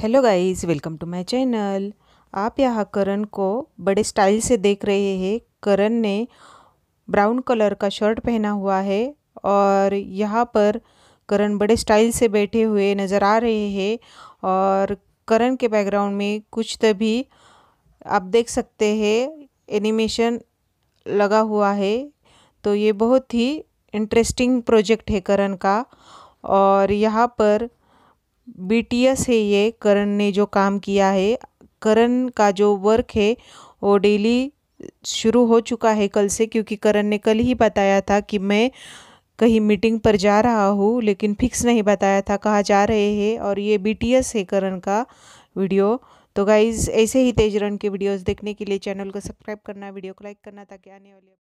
hello guys welcome to my channel आप यहाँ करण को बड़े स्टाइल से देख रहे हैं करण ने ब्राउन कलर का शर्ट पहना हुआ है और यहाँ पर करण बड़े स्टाइल से बैठे हुए नज़र आ रहे हैं और करण के बैकग्राउंड में कुछ तभी तो आप देख सकते हैं एनिमेशन लगा हुआ है तो ये बहुत ही इंटरेस्टिंग प्रोजेक्ट है करण का और यहाँ पर बीटीएस है ये करण ने जो काम किया है करण का जो वर्क है वो डेली शुरू हो चुका है कल से क्योंकि करण ने कल ही बताया था कि मैं कहीं मीटिंग पर जा रहा हूँ लेकिन फिक्स नहीं बताया था कहाँ जा रहे हैं और ये बीटीएस है करण का वीडियो तो गाइज़ ऐसे ही तेज रन के वीडियोस देखने के लिए चैनल को सब्सक्राइब करना वीडियो को लाइक करना ताकि आने वाले